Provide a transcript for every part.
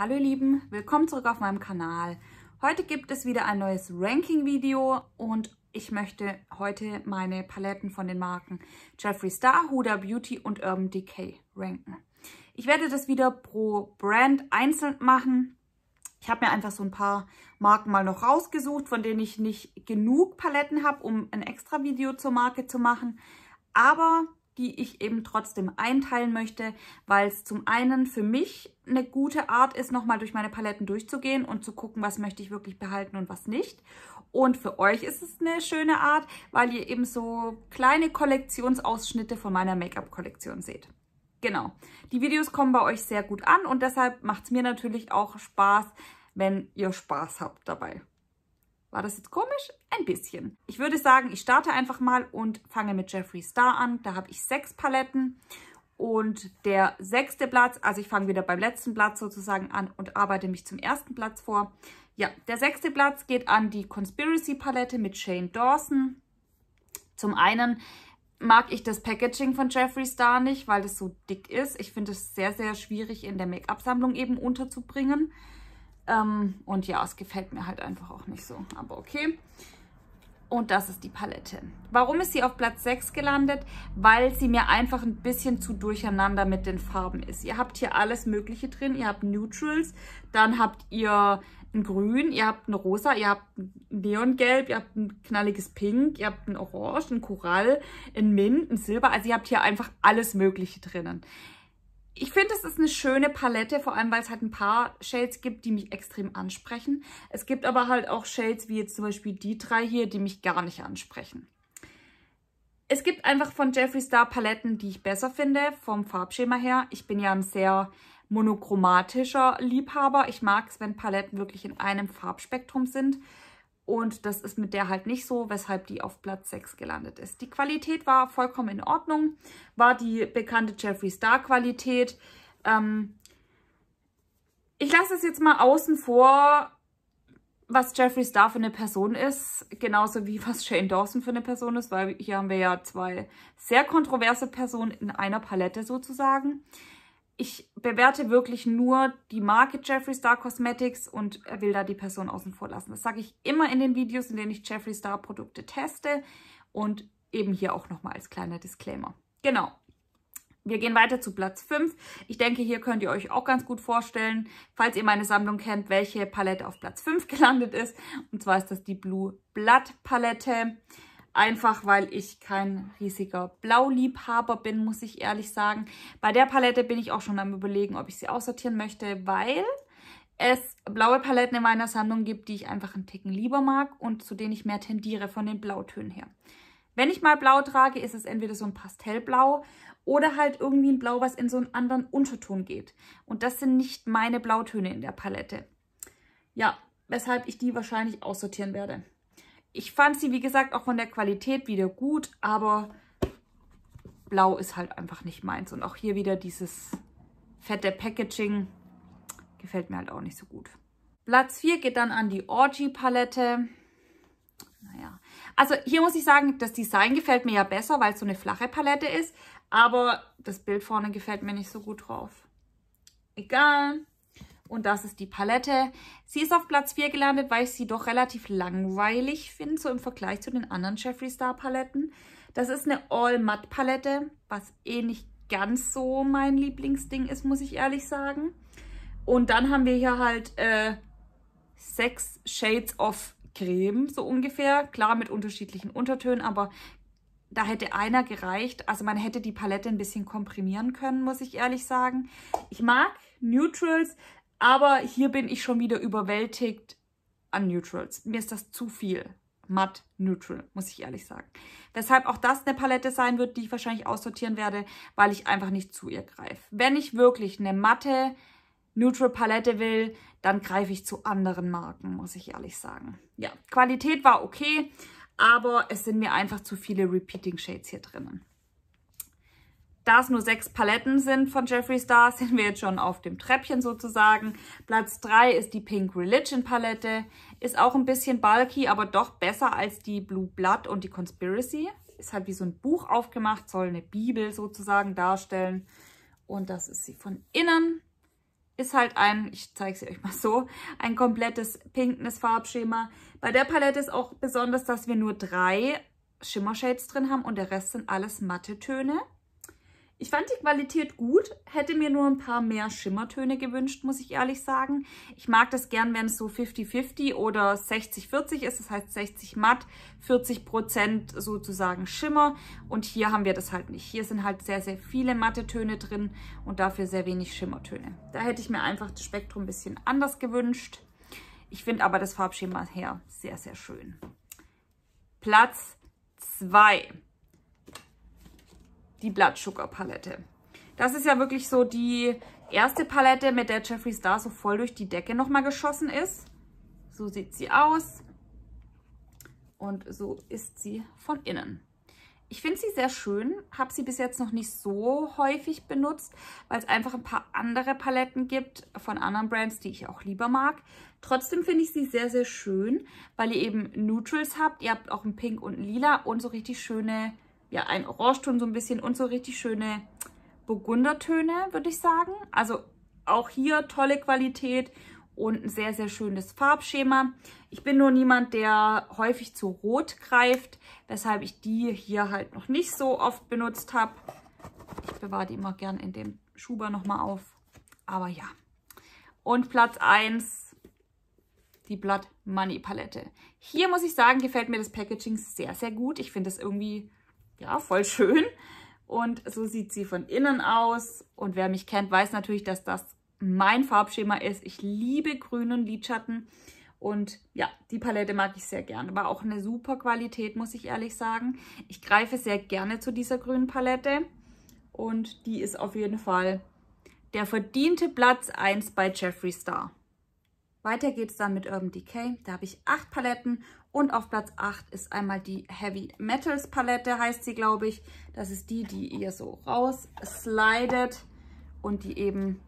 Hallo ihr Lieben, willkommen zurück auf meinem Kanal. Heute gibt es wieder ein neues Ranking-Video und ich möchte heute meine Paletten von den Marken Jeffree Star, Huda Beauty und Urban Decay ranken. Ich werde das wieder pro Brand einzeln machen. Ich habe mir einfach so ein paar Marken mal noch rausgesucht, von denen ich nicht genug Paletten habe, um ein extra Video zur Marke zu machen. Aber die ich eben trotzdem einteilen möchte, weil es zum einen für mich eine gute Art ist, nochmal durch meine Paletten durchzugehen und zu gucken, was möchte ich wirklich behalten und was nicht. Und für euch ist es eine schöne Art, weil ihr eben so kleine Kollektionsausschnitte von meiner Make-up-Kollektion seht. Genau, die Videos kommen bei euch sehr gut an und deshalb macht es mir natürlich auch Spaß, wenn ihr Spaß habt dabei. War das jetzt komisch? Ein bisschen. Ich würde sagen, ich starte einfach mal und fange mit Jeffree Star an. Da habe ich sechs Paletten. Und der sechste Platz, also ich fange wieder beim letzten Platz sozusagen an und arbeite mich zum ersten Platz vor. Ja, der sechste Platz geht an die Conspiracy Palette mit Shane Dawson. Zum einen mag ich das Packaging von Jeffree Star nicht, weil das so dick ist. Ich finde es sehr, sehr schwierig in der Make-up-Sammlung eben unterzubringen. Ähm, und ja, es gefällt mir halt einfach auch nicht so, aber okay. Und das ist die Palette. Warum ist sie auf Platz 6 gelandet? Weil sie mir einfach ein bisschen zu durcheinander mit den Farben ist. Ihr habt hier alles Mögliche drin. Ihr habt Neutrals, dann habt ihr ein Grün, ihr habt ein Rosa, ihr habt ein Neongelb, ihr habt ein knalliges Pink, ihr habt ein Orange, ein Korall, ein Mint, ein Silber. Also ihr habt hier einfach alles Mögliche drinnen ich finde, es ist eine schöne Palette, vor allem, weil es halt ein paar Shades gibt, die mich extrem ansprechen. Es gibt aber halt auch Shades, wie jetzt zum Beispiel die drei hier, die mich gar nicht ansprechen. Es gibt einfach von Jeffree Star Paletten, die ich besser finde, vom Farbschema her. Ich bin ja ein sehr monochromatischer Liebhaber. Ich mag es, wenn Paletten wirklich in einem Farbspektrum sind. Und das ist mit der halt nicht so, weshalb die auf Platz 6 gelandet ist. Die Qualität war vollkommen in Ordnung, war die bekannte Jeffree Star Qualität. Ähm ich lasse es jetzt mal außen vor, was Jeffree Star für eine Person ist, genauso wie was Shane Dawson für eine Person ist, weil hier haben wir ja zwei sehr kontroverse Personen in einer Palette sozusagen ich bewerte wirklich nur die Marke Jeffree Star Cosmetics und will da die Person außen vor lassen. Das sage ich immer in den Videos, in denen ich Jeffree Star Produkte teste und eben hier auch nochmal als kleiner Disclaimer. Genau. Wir gehen weiter zu Platz 5. Ich denke, hier könnt ihr euch auch ganz gut vorstellen, falls ihr meine Sammlung kennt, welche Palette auf Platz 5 gelandet ist. Und zwar ist das die Blue Blood Palette. Einfach weil ich kein riesiger Blauliebhaber bin, muss ich ehrlich sagen. Bei der Palette bin ich auch schon am überlegen, ob ich sie aussortieren möchte, weil es blaue Paletten in meiner Sammlung gibt, die ich einfach einen Ticken lieber mag und zu denen ich mehr tendiere von den Blautönen her. Wenn ich mal blau trage, ist es entweder so ein Pastellblau oder halt irgendwie ein Blau, was in so einen anderen Unterton geht. Und das sind nicht meine Blautöne in der Palette. Ja, weshalb ich die wahrscheinlich aussortieren werde. Ich fand sie, wie gesagt, auch von der Qualität wieder gut, aber blau ist halt einfach nicht meins. Und auch hier wieder dieses fette Packaging gefällt mir halt auch nicht so gut. Platz 4 geht dann an die Orgy-Palette. Naja, also hier muss ich sagen, das Design gefällt mir ja besser, weil es so eine flache Palette ist. Aber das Bild vorne gefällt mir nicht so gut drauf. Egal. Und das ist die Palette. Sie ist auf Platz 4 gelandet, weil ich sie doch relativ langweilig finde, so im Vergleich zu den anderen Jeffree Star Paletten. Das ist eine All-Matt-Palette, was eh nicht ganz so mein Lieblingsding ist, muss ich ehrlich sagen. Und dann haben wir hier halt äh, sechs Shades of Creme, so ungefähr. Klar, mit unterschiedlichen Untertönen, aber da hätte einer gereicht. Also man hätte die Palette ein bisschen komprimieren können, muss ich ehrlich sagen. Ich mag Neutrals, aber hier bin ich schon wieder überwältigt an Neutrals. Mir ist das zu viel. Matt Neutral, muss ich ehrlich sagen. Weshalb auch das eine Palette sein wird, die ich wahrscheinlich aussortieren werde, weil ich einfach nicht zu ihr greife. Wenn ich wirklich eine matte Neutral Palette will, dann greife ich zu anderen Marken, muss ich ehrlich sagen. Ja, Qualität war okay, aber es sind mir einfach zu viele Repeating Shades hier drinnen. Da es nur sechs Paletten sind von Jeffree Star, sind wir jetzt schon auf dem Treppchen sozusagen. Platz 3 ist die Pink Religion Palette. Ist auch ein bisschen bulky, aber doch besser als die Blue Blood und die Conspiracy. Ist halt wie so ein Buch aufgemacht, soll eine Bibel sozusagen darstellen. Und das ist sie von innen. Ist halt ein, ich zeige sie euch mal so, ein komplettes pinknes Farbschema. Bei der Palette ist auch besonders, dass wir nur drei Shimmer Shades drin haben und der Rest sind alles matte Töne. Ich fand die Qualität gut, hätte mir nur ein paar mehr Schimmertöne gewünscht, muss ich ehrlich sagen. Ich mag das gern, wenn es so 50-50 oder 60-40 ist, das heißt 60 matt, 40% Prozent sozusagen Schimmer. Und hier haben wir das halt nicht. Hier sind halt sehr, sehr viele matte Töne drin und dafür sehr wenig Schimmertöne. Da hätte ich mir einfach das Spektrum ein bisschen anders gewünscht. Ich finde aber das Farbschema her sehr, sehr schön. Platz 2 die Blood Sugar Palette. Das ist ja wirklich so die erste Palette, mit der Jeffree Star so voll durch die Decke nochmal geschossen ist. So sieht sie aus und so ist sie von innen. Ich finde sie sehr schön, habe sie bis jetzt noch nicht so häufig benutzt, weil es einfach ein paar andere Paletten gibt von anderen Brands, die ich auch lieber mag. Trotzdem finde ich sie sehr, sehr schön, weil ihr eben Neutrals habt. Ihr habt auch ein Pink und ein Lila und so richtig schöne ja, ein Orangeton so ein bisschen und so richtig schöne Burgundertöne, würde ich sagen. Also auch hier tolle Qualität und ein sehr, sehr schönes Farbschema. Ich bin nur niemand, der häufig zu Rot greift, weshalb ich die hier halt noch nicht so oft benutzt habe. Ich bewahre die immer gern in dem Schuber nochmal auf. Aber ja. Und Platz 1, die Blood Money Palette. Hier muss ich sagen, gefällt mir das Packaging sehr, sehr gut. Ich finde es irgendwie ja, voll schön. Und so sieht sie von innen aus. Und wer mich kennt, weiß natürlich, dass das mein Farbschema ist. Ich liebe grünen Lidschatten. Und ja, die Palette mag ich sehr gerne. War auch eine super Qualität, muss ich ehrlich sagen. Ich greife sehr gerne zu dieser grünen Palette. Und die ist auf jeden Fall der verdiente Platz 1 bei Jeffree Star. Weiter geht's dann mit Urban Decay. Da habe ich acht Paletten und auf Platz 8 ist einmal die Heavy Metals Palette, heißt sie, glaube ich. Das ist die, die ihr so rausslidet und die eben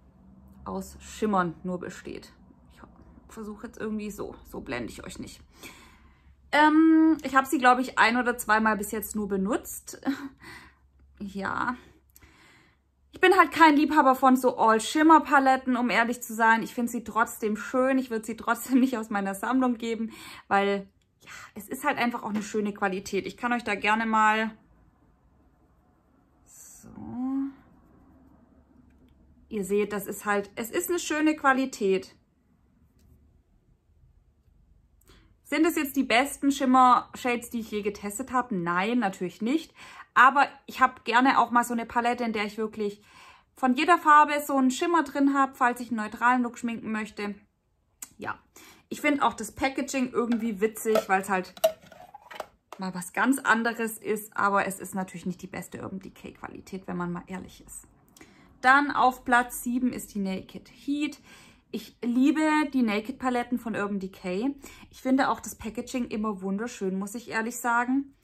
aus Schimmern nur besteht. Ich versuche jetzt irgendwie so, so blende ich euch nicht. Ähm, ich habe sie, glaube ich, ein oder zweimal bis jetzt nur benutzt. ja. Ich bin halt kein Liebhaber von so All-Shimmer-Paletten, um ehrlich zu sein. Ich finde sie trotzdem schön. Ich würde sie trotzdem nicht aus meiner Sammlung geben, weil ja, es ist halt einfach auch eine schöne Qualität. Ich kann euch da gerne mal so. Ihr seht, das ist halt, es ist eine schöne Qualität. Sind es jetzt die besten Schimmer-Shades, die ich je getestet habe? Nein, natürlich nicht. Aber ich habe gerne auch mal so eine Palette, in der ich wirklich von jeder Farbe so einen Schimmer drin habe, falls ich einen neutralen Look schminken möchte. Ja, ich finde auch das Packaging irgendwie witzig, weil es halt mal was ganz anderes ist. Aber es ist natürlich nicht die beste Urban Decay Qualität, wenn man mal ehrlich ist. Dann auf Platz 7 ist die Naked Heat. Ich liebe die Naked Paletten von Urban Decay. Ich finde auch das Packaging immer wunderschön, muss ich ehrlich sagen.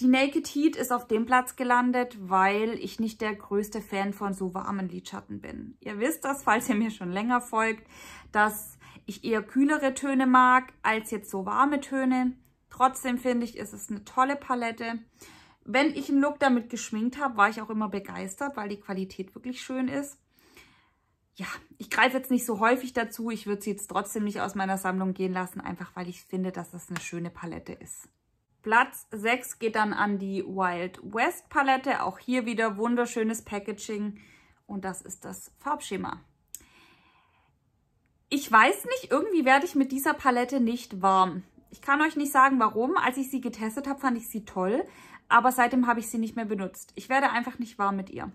Die Naked Heat ist auf dem Platz gelandet, weil ich nicht der größte Fan von so warmen Lidschatten bin. Ihr wisst das, falls ihr mir schon länger folgt, dass ich eher kühlere Töne mag als jetzt so warme Töne. Trotzdem finde ich, ist es eine tolle Palette. Wenn ich einen Look damit geschminkt habe, war ich auch immer begeistert, weil die Qualität wirklich schön ist. Ja, ich greife jetzt nicht so häufig dazu. Ich würde sie jetzt trotzdem nicht aus meiner Sammlung gehen lassen, einfach weil ich finde, dass das eine schöne Palette ist. Platz 6 geht dann an die Wild West Palette. Auch hier wieder wunderschönes Packaging und das ist das Farbschema. Ich weiß nicht, irgendwie werde ich mit dieser Palette nicht warm. Ich kann euch nicht sagen, warum. Als ich sie getestet habe, fand ich sie toll. Aber seitdem habe ich sie nicht mehr benutzt. Ich werde einfach nicht warm mit ihr.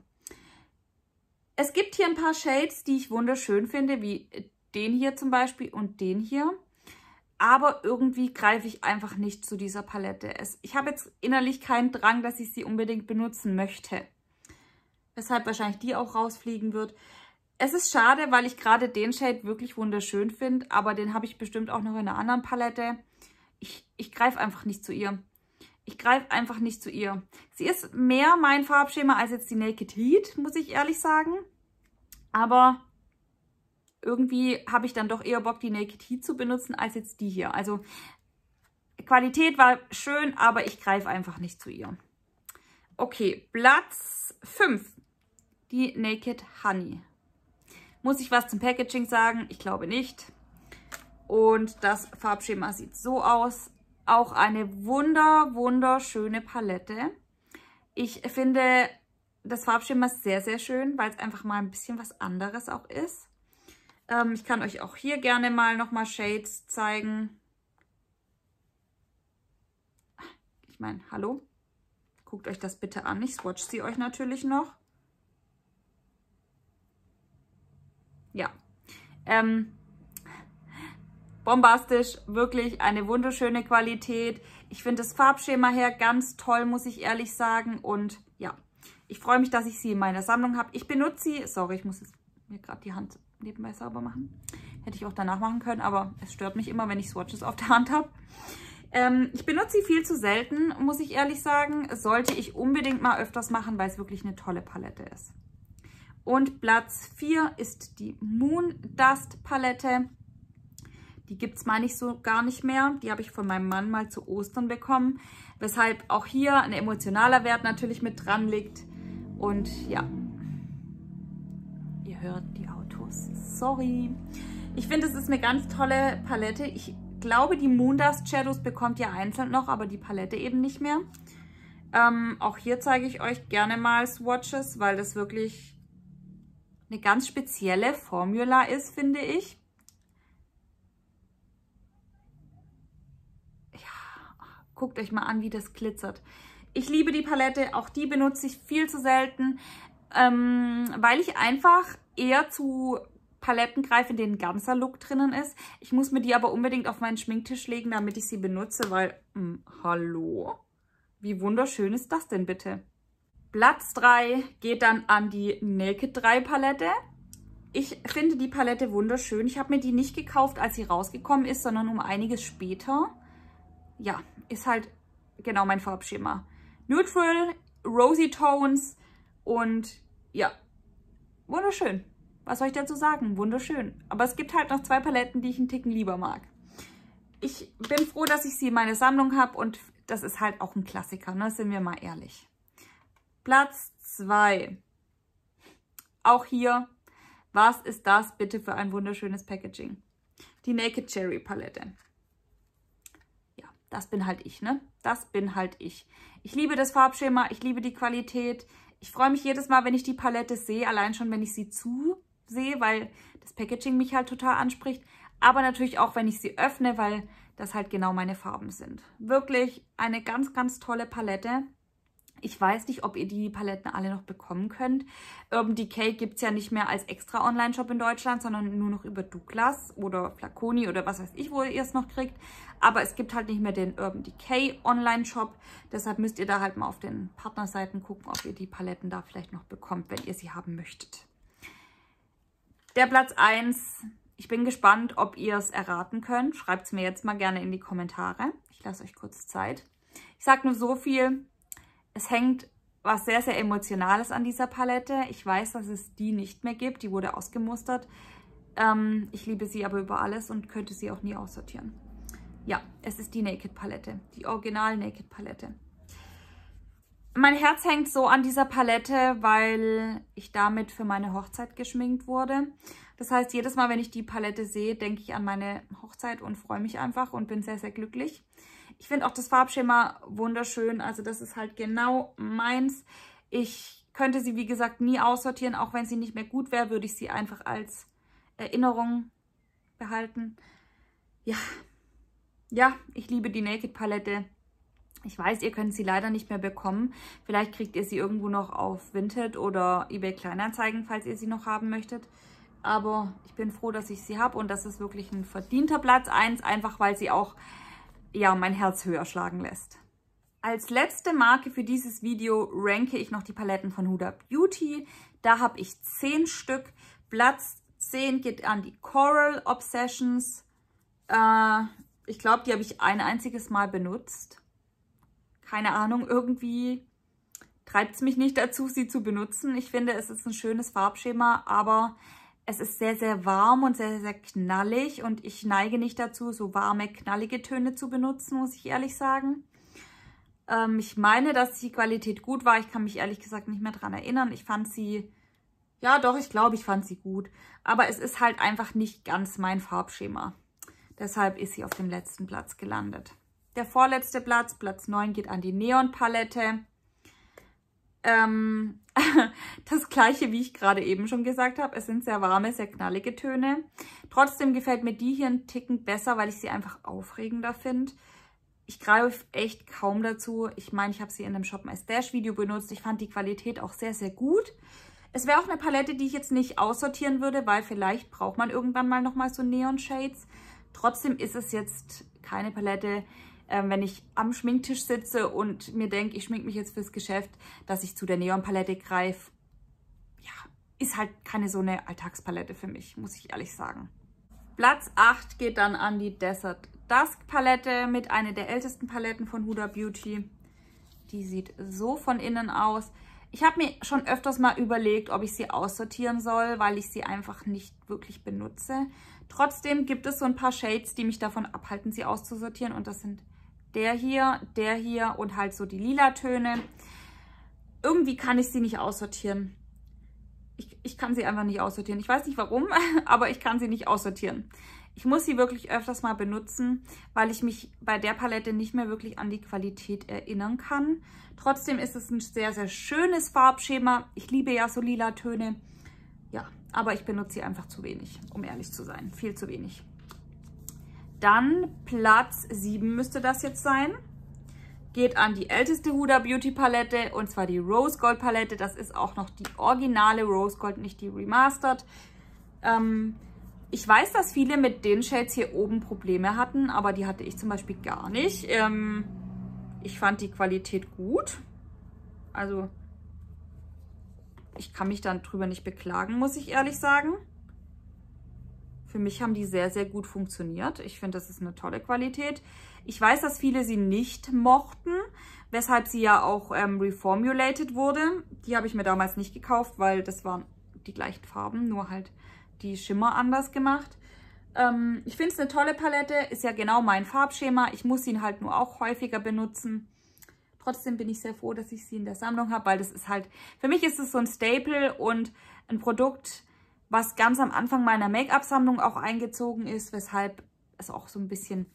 Es gibt hier ein paar Shades, die ich wunderschön finde, wie den hier zum Beispiel und den hier. Aber irgendwie greife ich einfach nicht zu dieser Palette. Es, ich habe jetzt innerlich keinen Drang, dass ich sie unbedingt benutzen möchte. Weshalb wahrscheinlich die auch rausfliegen wird. Es ist schade, weil ich gerade den Shade wirklich wunderschön finde, aber den habe ich bestimmt auch noch in einer anderen Palette. Ich, ich greife einfach nicht zu ihr. Ich greife einfach nicht zu ihr. Sie ist mehr mein Farbschema als jetzt die Naked Heat, muss ich ehrlich sagen. Aber irgendwie habe ich dann doch eher Bock, die Naked Heat zu benutzen, als jetzt die hier. Also Qualität war schön, aber ich greife einfach nicht zu ihr. Okay, Platz 5. Die Naked Honey. Muss ich was zum Packaging sagen? Ich glaube nicht. Und das Farbschema sieht so aus. Auch eine wunder, wunderschöne Palette. Ich finde das Farbschema sehr, sehr schön, weil es einfach mal ein bisschen was anderes auch ist. Ähm, ich kann euch auch hier gerne mal nochmal Shades zeigen. Ich meine, hallo? Guckt euch das bitte an. Ich swatch sie euch natürlich noch. ja. Ähm, bombastisch, wirklich eine wunderschöne Qualität. Ich finde das Farbschema her ganz toll, muss ich ehrlich sagen. Und ja, ich freue mich, dass ich sie in meiner Sammlung habe. Ich benutze sie, sorry, ich muss jetzt mir gerade die Hand nebenbei sauber machen. Hätte ich auch danach machen können, aber es stört mich immer, wenn ich Swatches auf der Hand habe. Ähm, ich benutze sie viel zu selten, muss ich ehrlich sagen. Sollte ich unbedingt mal öfters machen, weil es wirklich eine tolle Palette ist. Und Platz 4 ist die Moon Dust Palette. Die gibt es, meine ich, so gar nicht mehr. Die habe ich von meinem Mann mal zu Ostern bekommen. Weshalb auch hier ein emotionaler Wert natürlich mit dran liegt. Und ja, ihr hört die Autos. Sorry. Ich finde, es ist eine ganz tolle Palette. Ich glaube, die Moondust Shadows bekommt ihr einzeln noch, aber die Palette eben nicht mehr. Ähm, auch hier zeige ich euch gerne mal Swatches, weil das wirklich eine ganz spezielle Formula ist, finde ich. Ja, guckt euch mal an, wie das glitzert. Ich liebe die Palette, auch die benutze ich viel zu selten, ähm, weil ich einfach eher zu Paletten greife, in denen ganzer Look drinnen ist. Ich muss mir die aber unbedingt auf meinen Schminktisch legen, damit ich sie benutze, weil, mh, mm, hallo, wie wunderschön ist das denn bitte? Platz 3 geht dann an die Naked 3 Palette. Ich finde die Palette wunderschön. Ich habe mir die nicht gekauft, als sie rausgekommen ist, sondern um einiges später. Ja, ist halt genau mein Farbschema. Neutral, Rosy Tones und ja, wunderschön. Was soll ich dazu sagen? Wunderschön. Aber es gibt halt noch zwei Paletten, die ich einen Ticken lieber mag. Ich bin froh, dass ich sie in meiner Sammlung habe und das ist halt auch ein Klassiker, ne? sind wir mal ehrlich. Platz 2. Auch hier, was ist das bitte für ein wunderschönes Packaging? Die Naked Cherry Palette. Ja, das bin halt ich, ne? Das bin halt ich. Ich liebe das Farbschema, ich liebe die Qualität. Ich freue mich jedes Mal, wenn ich die Palette sehe, allein schon, wenn ich sie zusehe, weil das Packaging mich halt total anspricht. Aber natürlich auch, wenn ich sie öffne, weil das halt genau meine Farben sind. Wirklich eine ganz, ganz tolle Palette. Ich weiß nicht, ob ihr die Paletten alle noch bekommen könnt. Urban ähm, Decay gibt es ja nicht mehr als extra Online-Shop in Deutschland, sondern nur noch über Douglas oder Flaconi oder was weiß ich, wo ihr es noch kriegt. Aber es gibt halt nicht mehr den Urban ähm, Decay Online-Shop. Deshalb müsst ihr da halt mal auf den Partnerseiten gucken, ob ihr die Paletten da vielleicht noch bekommt, wenn ihr sie haben möchtet. Der Platz 1 ich bin gespannt, ob ihr es erraten könnt. Schreibt es mir jetzt mal gerne in die Kommentare. Ich lasse euch kurz Zeit. Ich sage nur so viel. Es hängt was sehr, sehr Emotionales an dieser Palette. Ich weiß, dass es die nicht mehr gibt. Die wurde ausgemustert. Ähm, ich liebe sie aber über alles und könnte sie auch nie aussortieren. Ja, es ist die Naked Palette. Die Original Naked Palette. Mein Herz hängt so an dieser Palette, weil ich damit für meine Hochzeit geschminkt wurde. Das heißt, jedes Mal, wenn ich die Palette sehe, denke ich an meine Hochzeit und freue mich einfach und bin sehr, sehr glücklich. Ich finde auch das Farbschema wunderschön. Also das ist halt genau meins. Ich könnte sie, wie gesagt, nie aussortieren. Auch wenn sie nicht mehr gut wäre, würde ich sie einfach als Erinnerung behalten. Ja, ja, ich liebe die Naked Palette. Ich weiß, ihr könnt sie leider nicht mehr bekommen. Vielleicht kriegt ihr sie irgendwo noch auf Vinted oder eBay Kleinanzeigen, falls ihr sie noch haben möchtet. Aber ich bin froh, dass ich sie habe und das ist wirklich ein verdienter Platz 1, einfach weil sie auch ja, mein Herz höher schlagen lässt. Als letzte Marke für dieses Video ranke ich noch die Paletten von Huda Beauty. Da habe ich 10 Stück. Platz 10 geht an die Coral Obsessions. Äh, ich glaube, die habe ich ein einziges Mal benutzt. Keine Ahnung, irgendwie treibt es mich nicht dazu, sie zu benutzen. Ich finde, es ist ein schönes Farbschema, aber es ist sehr, sehr warm und sehr, sehr knallig und ich neige nicht dazu, so warme, knallige Töne zu benutzen, muss ich ehrlich sagen. Ähm, ich meine, dass die Qualität gut war. Ich kann mich ehrlich gesagt nicht mehr dran erinnern. Ich fand sie, ja doch, ich glaube, ich fand sie gut. Aber es ist halt einfach nicht ganz mein Farbschema. Deshalb ist sie auf dem letzten Platz gelandet. Der vorletzte Platz, Platz 9, geht an die Neon-Palette. Ähm, Das gleiche, wie ich gerade eben schon gesagt habe. Es sind sehr warme, sehr knallige Töne. Trotzdem gefällt mir die hier einen Ticken besser, weil ich sie einfach aufregender finde. Ich greife echt kaum dazu. Ich meine, ich habe sie in einem Shop My Stash Video benutzt. Ich fand die Qualität auch sehr, sehr gut. Es wäre auch eine Palette, die ich jetzt nicht aussortieren würde, weil vielleicht braucht man irgendwann mal nochmal so Neon Shades. Trotzdem ist es jetzt keine Palette, ähm, wenn ich am Schminktisch sitze und mir denke, ich schminke mich jetzt fürs Geschäft, dass ich zu der Neon-Palette greife ist halt keine so eine Alltagspalette für mich, muss ich ehrlich sagen. Platz 8 geht dann an die Desert Dusk Palette mit einer der ältesten Paletten von Huda Beauty. Die sieht so von innen aus. Ich habe mir schon öfters mal überlegt, ob ich sie aussortieren soll, weil ich sie einfach nicht wirklich benutze. Trotzdem gibt es so ein paar Shades, die mich davon abhalten, sie auszusortieren. Und das sind der hier, der hier und halt so die lila Töne. Irgendwie kann ich sie nicht aussortieren ich, ich kann sie einfach nicht aussortieren. Ich weiß nicht warum, aber ich kann sie nicht aussortieren. Ich muss sie wirklich öfters mal benutzen, weil ich mich bei der Palette nicht mehr wirklich an die Qualität erinnern kann. Trotzdem ist es ein sehr, sehr schönes Farbschema. Ich liebe ja so lila Töne. Ja, aber ich benutze sie einfach zu wenig, um ehrlich zu sein. Viel zu wenig. Dann Platz 7 müsste das jetzt sein geht an die älteste Huda Beauty Palette und zwar die Rose Gold Palette. Das ist auch noch die originale Rose Gold, nicht die Remastered. Ähm, ich weiß, dass viele mit den Shades hier oben Probleme hatten, aber die hatte ich zum Beispiel gar nicht. Ähm, ich fand die Qualität gut. Also ich kann mich dann drüber nicht beklagen, muss ich ehrlich sagen. Für mich haben die sehr, sehr gut funktioniert. Ich finde, das ist eine tolle Qualität. Ich weiß, dass viele sie nicht mochten, weshalb sie ja auch ähm, reformulated wurde. Die habe ich mir damals nicht gekauft, weil das waren die gleichen Farben, nur halt die Schimmer anders gemacht. Ähm, ich finde es eine tolle Palette, ist ja genau mein Farbschema. Ich muss ihn halt nur auch häufiger benutzen. Trotzdem bin ich sehr froh, dass ich sie in der Sammlung habe, weil das ist halt, für mich ist es so ein Staple und ein Produkt, was ganz am Anfang meiner Make-up-Sammlung auch eingezogen ist, weshalb es auch so ein bisschen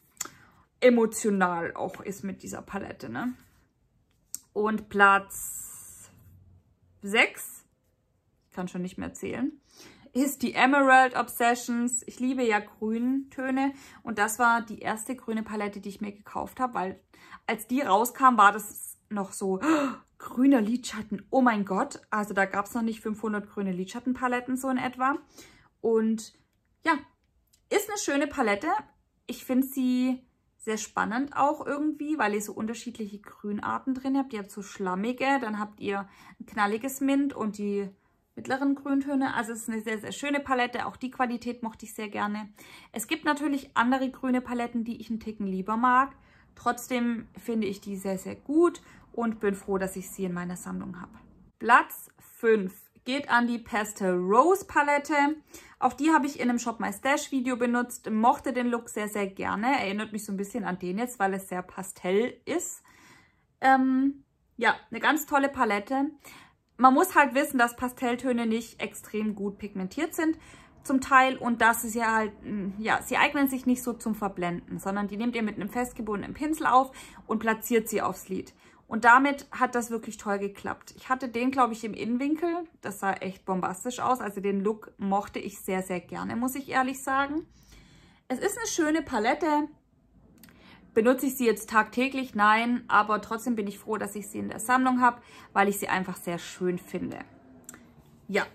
emotional auch ist mit dieser Palette. Ne? Und Platz 6, ich kann schon nicht mehr zählen, ist die Emerald Obsessions. Ich liebe ja Grüntöne und das war die erste grüne Palette, die ich mir gekauft habe, weil als die rauskam, war das noch so oh, grüner Lidschatten. Oh mein Gott, also da gab es noch nicht 500 grüne Lidschattenpaletten so in etwa. Und ja, ist eine schöne Palette. Ich finde sie sehr spannend auch irgendwie, weil ihr so unterschiedliche Grünarten drin habt. Ihr habt so schlammige, dann habt ihr ein knalliges Mint und die mittleren Grüntöne. Also es ist eine sehr, sehr schöne Palette. Auch die Qualität mochte ich sehr gerne. Es gibt natürlich andere grüne Paletten, die ich einen Ticken lieber mag. Trotzdem finde ich die sehr, sehr gut und bin froh, dass ich sie in meiner Sammlung habe. Platz 5 geht an die Pastel Rose Palette. Auch die habe ich in einem Shop My Stash Video benutzt, mochte den Look sehr, sehr gerne. Erinnert mich so ein bisschen an den jetzt, weil es sehr pastell ist. Ähm, ja, eine ganz tolle Palette. Man muss halt wissen, dass Pastelltöne nicht extrem gut pigmentiert sind zum Teil und dass sie halt, hm, ja, sie eignen sich nicht so zum Verblenden, sondern die nehmt ihr mit einem festgebundenen Pinsel auf und platziert sie aufs Lid. Und damit hat das wirklich toll geklappt. Ich hatte den, glaube ich, im Innenwinkel. Das sah echt bombastisch aus. Also den Look mochte ich sehr, sehr gerne, muss ich ehrlich sagen. Es ist eine schöne Palette. Benutze ich sie jetzt tagtäglich? Nein, aber trotzdem bin ich froh, dass ich sie in der Sammlung habe, weil ich sie einfach sehr schön finde. Ja,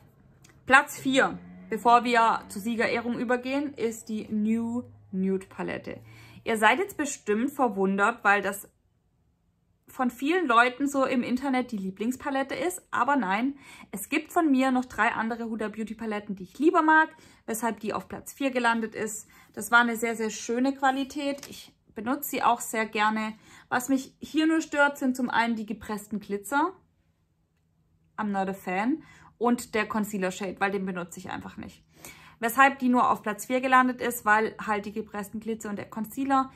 Platz 4, bevor wir zur Siegerehrung übergehen, ist die New Nude Palette. Ihr seid jetzt bestimmt verwundert, weil das von vielen Leuten so im Internet die Lieblingspalette ist. Aber nein, es gibt von mir noch drei andere Huda Beauty Paletten, die ich lieber mag, weshalb die auf Platz 4 gelandet ist. Das war eine sehr, sehr schöne Qualität. Ich benutze sie auch sehr gerne. Was mich hier nur stört, sind zum einen die gepressten Glitzer. I'm not a fan. Und der Concealer Shade, weil den benutze ich einfach nicht. Weshalb die nur auf Platz 4 gelandet ist, weil halt die gepressten Glitzer und der Concealer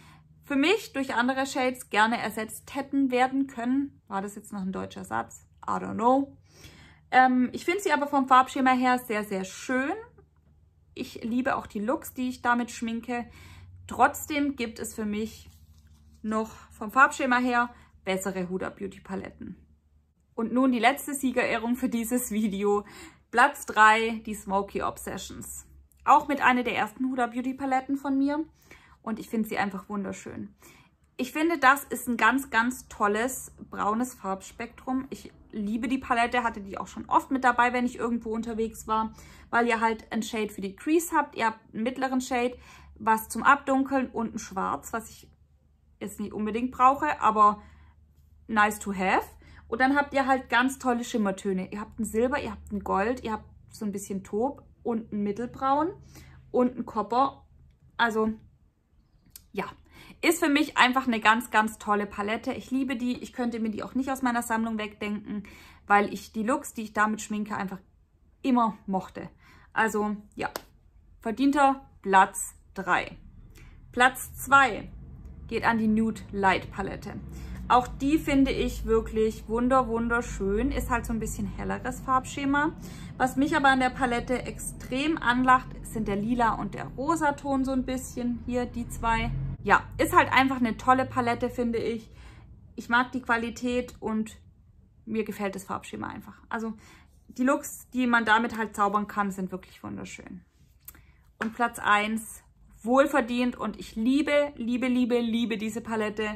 für mich durch andere Shades gerne ersetzt hätten werden können. War das jetzt noch ein deutscher Satz? I don't know. Ähm, ich finde sie aber vom Farbschema her sehr, sehr schön. Ich liebe auch die Looks, die ich damit schminke. Trotzdem gibt es für mich noch vom Farbschema her bessere Huda Beauty Paletten. Und nun die letzte Siegerehrung für dieses Video. Platz 3, die Smoky Obsessions. Auch mit einer der ersten Huda Beauty Paletten von mir und ich finde sie einfach wunderschön. Ich finde, das ist ein ganz, ganz tolles braunes Farbspektrum. Ich liebe die Palette, hatte die auch schon oft mit dabei, wenn ich irgendwo unterwegs war, weil ihr halt einen Shade für die Crease habt. Ihr habt einen mittleren Shade, was zum Abdunkeln und ein Schwarz, was ich jetzt nicht unbedingt brauche, aber nice to have. Und dann habt ihr halt ganz tolle Schimmertöne. Ihr habt ein Silber, ihr habt ein Gold, ihr habt so ein bisschen Taub und ein Mittelbraun und ein Copper. Also ja, ist für mich einfach eine ganz, ganz tolle Palette. Ich liebe die. Ich könnte mir die auch nicht aus meiner Sammlung wegdenken, weil ich die Looks, die ich damit schminke, einfach immer mochte. Also ja, verdienter Platz 3. Platz 2 geht an die Nude Light Palette. Auch die finde ich wirklich wunder wunderschön. Ist halt so ein bisschen helleres Farbschema. Was mich aber an der Palette extrem anlacht, sind der lila und der rosa Ton so ein bisschen. Hier die zwei. Ja, ist halt einfach eine tolle Palette, finde ich. Ich mag die Qualität und mir gefällt das Farbschema einfach. Also die Looks, die man damit halt zaubern kann, sind wirklich wunderschön. Und Platz 1, wohlverdient und ich liebe, liebe, liebe, liebe diese Palette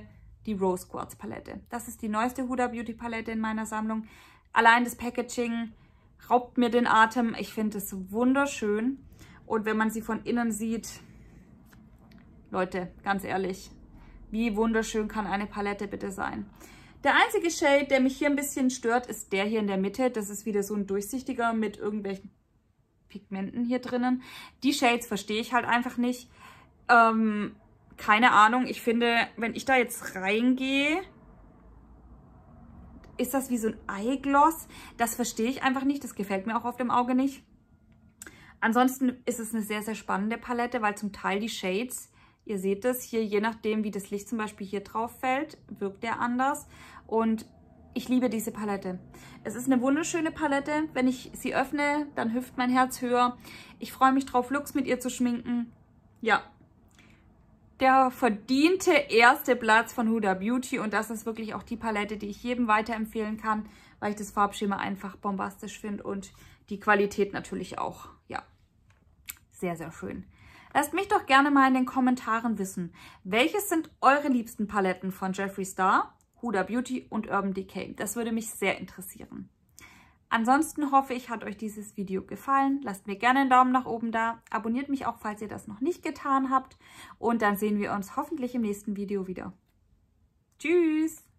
die Rose Quartz Palette. Das ist die neueste Huda Beauty Palette in meiner Sammlung. Allein das Packaging raubt mir den Atem. Ich finde es wunderschön. Und wenn man sie von innen sieht, Leute, ganz ehrlich, wie wunderschön kann eine Palette bitte sein? Der einzige Shade, der mich hier ein bisschen stört, ist der hier in der Mitte. Das ist wieder so ein durchsichtiger mit irgendwelchen Pigmenten hier drinnen. Die Shades verstehe ich halt einfach nicht. Ähm, keine Ahnung. Ich finde, wenn ich da jetzt reingehe, ist das wie so ein Eyegloss. Das verstehe ich einfach nicht. Das gefällt mir auch auf dem Auge nicht. Ansonsten ist es eine sehr, sehr spannende Palette, weil zum Teil die Shades, ihr seht es hier, je nachdem, wie das Licht zum Beispiel hier drauf fällt, wirkt der anders. Und ich liebe diese Palette. Es ist eine wunderschöne Palette. Wenn ich sie öffne, dann hüpft mein Herz höher. Ich freue mich drauf, Lux mit ihr zu schminken. Ja, der verdiente erste Platz von Huda Beauty und das ist wirklich auch die Palette, die ich jedem weiterempfehlen kann, weil ich das Farbschema einfach bombastisch finde und die Qualität natürlich auch, ja, sehr, sehr schön. Lasst mich doch gerne mal in den Kommentaren wissen, welches sind eure liebsten Paletten von Jeffree Star, Huda Beauty und Urban Decay. Das würde mich sehr interessieren. Ansonsten hoffe ich, hat euch dieses Video gefallen. Lasst mir gerne einen Daumen nach oben da. Abonniert mich auch, falls ihr das noch nicht getan habt. Und dann sehen wir uns hoffentlich im nächsten Video wieder. Tschüss!